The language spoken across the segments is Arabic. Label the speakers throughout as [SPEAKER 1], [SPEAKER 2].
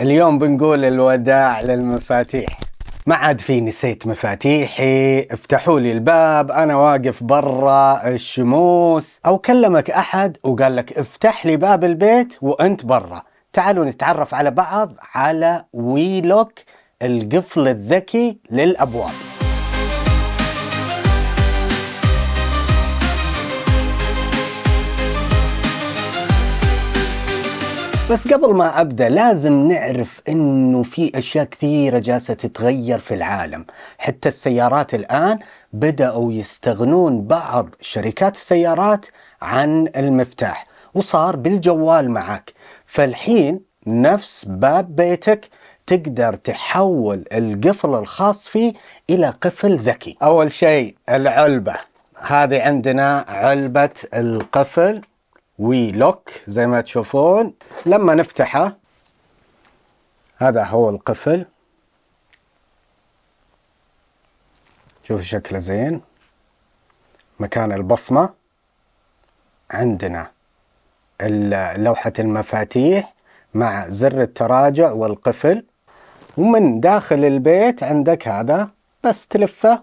[SPEAKER 1] اليوم بنقول الوداع للمفاتيح ما عاد في نسيت مفاتيحي افتحوا لي الباب انا واقف برا الشموس او كلمك احد وقال لك افتح لي باب البيت وانت برا تعالوا نتعرف على بعض على ويلوك القفل الذكي للابواب بس قبل ما ابدا لازم نعرف انه في اشياء كثيره جالسه تتغير في العالم، حتى السيارات الان بداوا يستغنون بعض شركات السيارات عن المفتاح، وصار بالجوال معك، فالحين نفس باب بيتك تقدر تحول القفل الخاص فيه الى قفل ذكي. اول شيء العلبه، هذه عندنا علبه القفل ولوك زي ما تشوفون لما نفتحه هذا هو القفل شوف شكله زين مكان البصمة عندنا لوحة المفاتيح مع زر التراجع والقفل ومن داخل البيت عندك هذا بس تلفه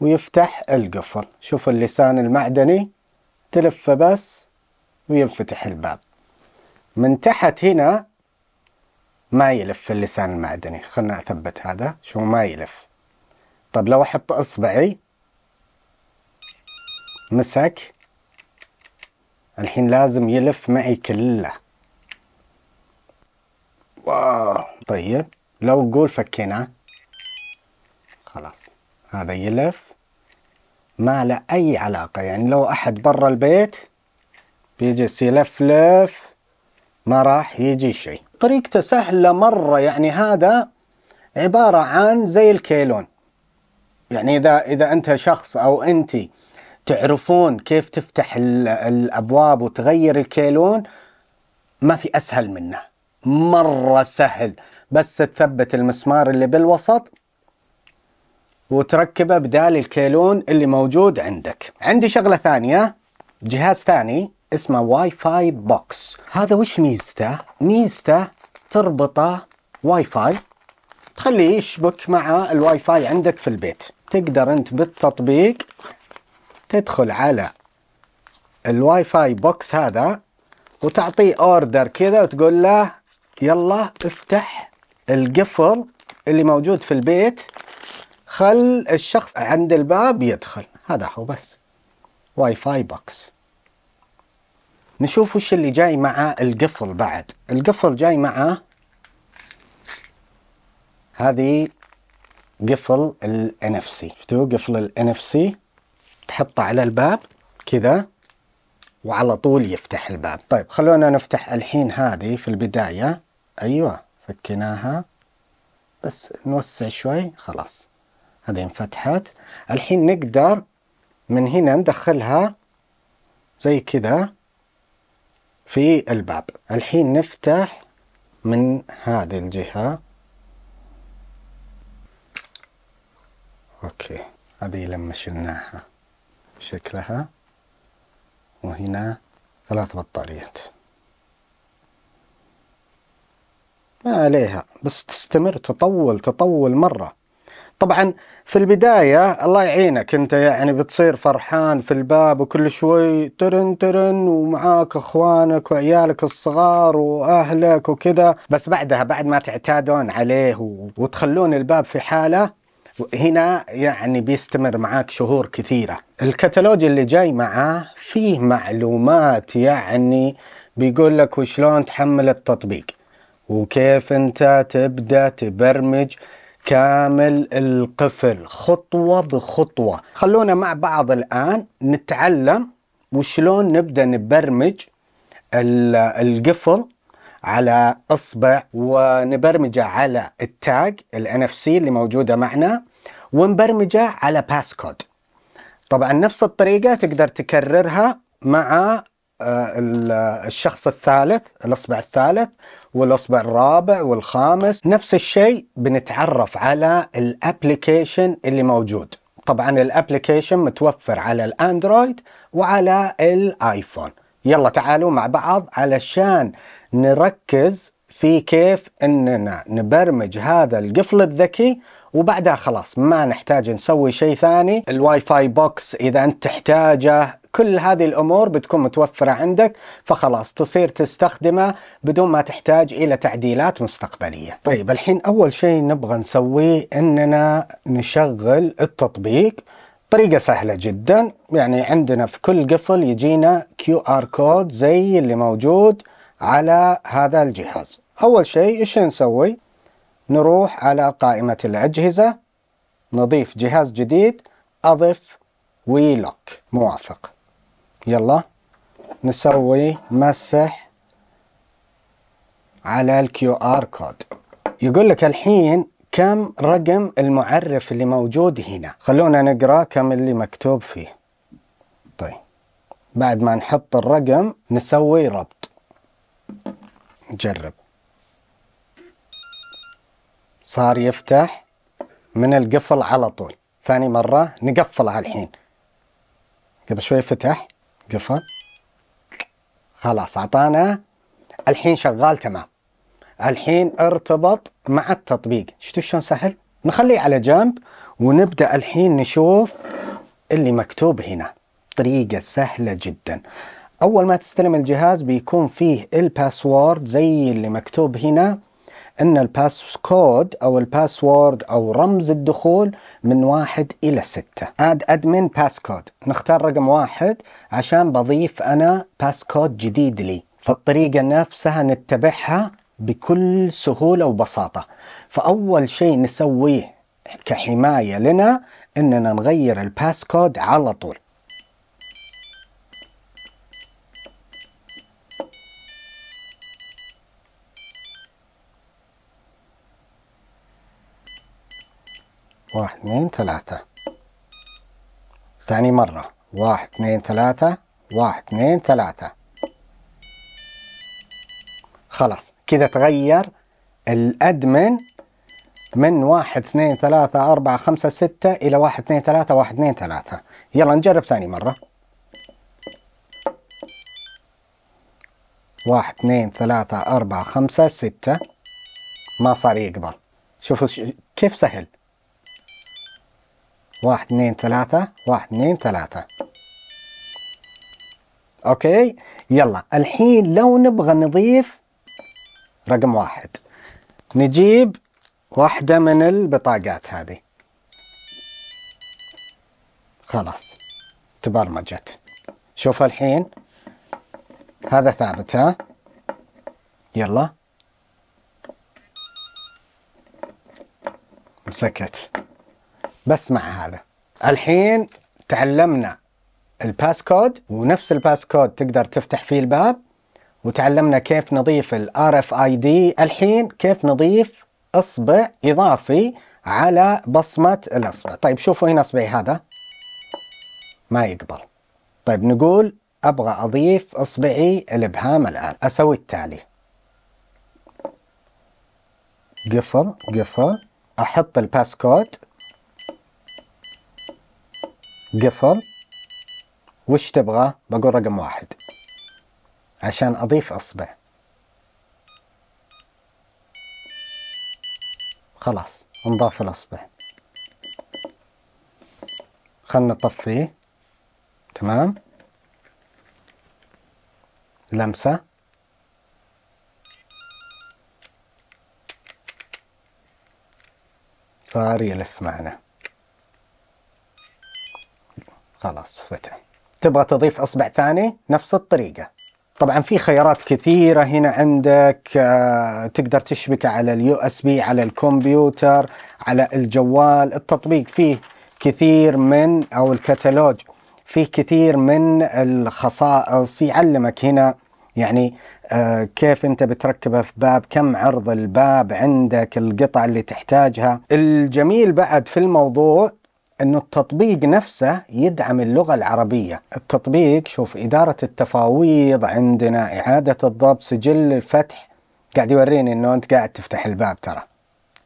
[SPEAKER 1] ويفتح القفل شوف اللسان المعدني تلفه بس وينفتح الباب من تحت هنا ما يلف اللسان المعدني خلنا أثبت هذا شو ما يلف طب لو أحط إصبعي مسك الحين لازم يلف معي كله واو طيب لو قول فكيناه خلاص هذا يلف ما له أي علاقة يعني لو أحد برا البيت بيجي سيلفلف ما راح يجي شيء طريقته سهلة مرة يعني هذا عبارة عن زي الكيلون يعني إذا إذا أنت شخص أو أنت تعرفون كيف تفتح الأبواب وتغير الكيلون ما في أسهل منه مرة سهل بس تثبت المسمار اللي بالوسط وتركبه بدال الكيلون اللي موجود عندك عندي شغلة ثانية جهاز ثاني اسمه واي فاي بوكس هذا وش ميزته؟ ميزته تربطه واي فاي تخليه يشبك مع الواي فاي عندك في البيت تقدر انت بالتطبيق تدخل على الواي فاي بوكس هذا وتعطيه اوردر كذا وتقول له يلا افتح القفل اللي موجود في البيت خل الشخص عند الباب يدخل هذا هو بس واي فاي بوكس نشوف وش اللي جاي مع القفل بعد القفل جاي معه هذه قفل ال NFC شفتوا قفل ال NFC تحطه على الباب كذا وعلى طول يفتح الباب طيب خلونا نفتح الحين هذه في البداية أيوة فكناها بس نوسع شوي خلاص هذه انفتحت الحين نقدر من هنا ندخلها زي كذا في الباب الحين نفتح من هذه الجهة اوكي هذه لما شلناها شكلها وهنا ثلاث بطاريات ما عليها بس تستمر تطول تطول مرة طبعا في البداية الله يعينك انت يعني بتصير فرحان في الباب وكل شوي ترن ترن ومعاك اخوانك وعيالك الصغار واهلك وكذا بس بعدها بعد ما تعتادون عليه وتخلون الباب في حاله هنا يعني بيستمر معاك شهور كثيرة الكتالوج اللي جاي معاه فيه معلومات يعني بيقول لك وشلون تحمل التطبيق وكيف انت تبدأ تبرمج كامل القفل خطوة بخطوة خلونا مع بعض الآن نتعلم وشلون نبدأ نبرمج القفل على اصبع ونبرمجه على التاج الـ NFC اللي موجوده معنا ونبرمجه على باسكود طبعا نفس الطريقه تقدر تكررها مع آه، الشخص الثالث الاصبع الثالث والاصبع الرابع والخامس نفس الشيء بنتعرف على الابلكيشن اللي موجود طبعا الابلكيشن متوفر على الاندرويد وعلى الايفون يلا تعالوا مع بعض علشان نركز في كيف اننا نبرمج هذا القفل الذكي وبعدها خلاص ما نحتاج نسوي شيء ثاني الواي فاي بوكس اذا انت تحتاجه كل هذه الأمور بتكون متوفرة عندك فخلاص تصير تستخدمه بدون ما تحتاج إلى تعديلات مستقبلية طيب،, طيب الحين أول شيء نبغى نسويه أننا نشغل التطبيق طريقة سهلة جدا يعني عندنا في كل قفل يجينا كيو ار كود زي اللي موجود على هذا الجهاز أول شيء إيش نسوي نروح على قائمة الأجهزة نضيف جهاز جديد أضف ويلوك موافق يلا نسوي مسح على الكيو ار كود يقول لك الحين كم رقم المعرف اللي موجود هنا خلونا نقرا كم اللي مكتوب فيه طيب بعد ما نحط الرقم نسوي ربط نجرب صار يفتح من القفل على طول ثاني مرة نقفل على الحين قبل شوي فتح قرفان خلاص اعطانا الحين شغال تمام الحين ارتبط مع التطبيق شفتوا شلون سهل نخليه على جنب ونبدا الحين نشوف اللي مكتوب هنا طريقه سهله جدا اول ما تستلم الجهاز بيكون فيه الباسورد زي اللي مكتوب هنا ان الباس كود او الباسورد او رمز الدخول من واحد الى ستة اد ادمن باس كود نختار رقم واحد عشان بضيف انا باس كود جديد لي فالطريقة نفسها نتبعها بكل سهولة وبساطة فاول شيء نسويه كحماية لنا اننا نغير الباس كود على طول واحد اثنين ثلاثة ثاني مرة واحد اثنين ثلاثة واحد اثنين ثلاثة خلاص كذا تغير الأدمن من واحد اثنين ثلاثة أربعة خمسة ستة إلى واحد اثنين ثلاثة واحد اثنين ثلاثة يلا نجرب ثاني مرة واحد اثنين ثلاثة أربعة خمسة ستة ما صار يقبل شوفوا كيف سهل واحد اثنين ثلاثة واحد اثنين ثلاثة اوكي يلا الحين لو نبغى نضيف رقم واحد نجيب واحدة من البطاقات هذه خلاص تبرمجت شوف الحين هذا ثابت ها يلا مسكت بسمع هذا الحين تعلمنا الباسكود ونفس الباسكود تقدر تفتح فيه الباب وتعلمنا كيف نضيف ال RFID الحين كيف نضيف اصبع اضافي على بصمة الاصبع طيب شوفوا هنا اصبعي هذا ما يقبل طيب نقول ابغى اضيف اصبعي الابهام الان اسوي التالي قفل قفل احط الباسكود قفل وش تبغى بقول رقم واحد عشان أضيف أصبع خلاص نضاف الأصبع خلنا نطفيه تمام لمسة صار يلف معنا خلاص فتح تبغى تضيف اصبع ثاني نفس الطريقه طبعا في خيارات كثيره هنا عندك آه، تقدر تشبكه على اليو اس بي على الكمبيوتر على الجوال التطبيق فيه كثير من او الكتالوج فيه كثير من الخصائص يعلمك هنا يعني آه، كيف انت بتركبه في باب كم عرض الباب عندك القطع اللي تحتاجها الجميل بعد في الموضوع انه التطبيق نفسه يدعم اللغه العربيه التطبيق شوف اداره التفاويض عندنا اعاده الضبط سجل الفتح قاعد يوريني انه انت قاعد تفتح الباب ترى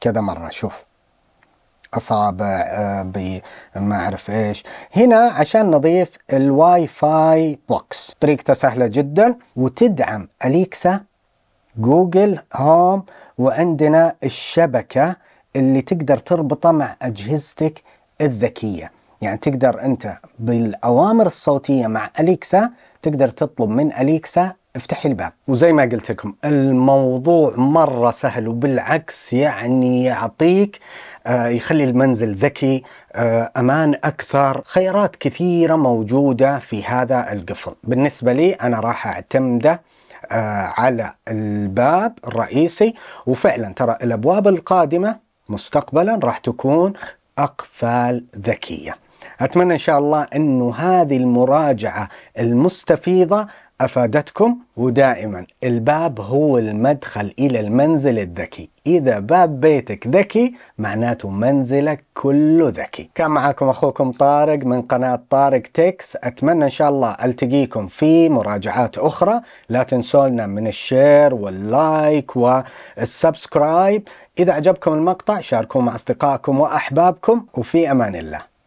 [SPEAKER 1] كذا مره شوف اصابع ما اعرف ايش هنا عشان نضيف الواي فاي بوكس طريقته سهله جدا وتدعم اليكسا جوجل هوم وعندنا الشبكه اللي تقدر تربطه مع اجهزتك الذكيه يعني تقدر انت بالاوامر الصوتيه مع اليكسا تقدر تطلب من اليكسا افتحي الباب وزي ما قلت لكم الموضوع مره سهل وبالعكس يعني يعطيك آه يخلي المنزل ذكي آه امان اكثر خيارات كثيره موجوده في هذا القفل بالنسبه لي انا راح اعتمده آه على الباب الرئيسي وفعلا ترى الابواب القادمه مستقبلا راح تكون أقفال ذكية أتمنى إن شاء الله أنه هذه المراجعة المستفيضة أفادتكم ودائما الباب هو المدخل إلى المنزل الذكي إذا باب بيتك ذكي معناته منزلك كله ذكي كان معاكم أخوكم طارق من قناة طارق تيكس أتمنى إن شاء الله ألتقيكم في مراجعات أخرى لا تنسونا من الشير واللايك والسبسكرايب إذا عجبكم المقطع شاركوه مع أصدقائكم وأحبابكم وفي أمان الله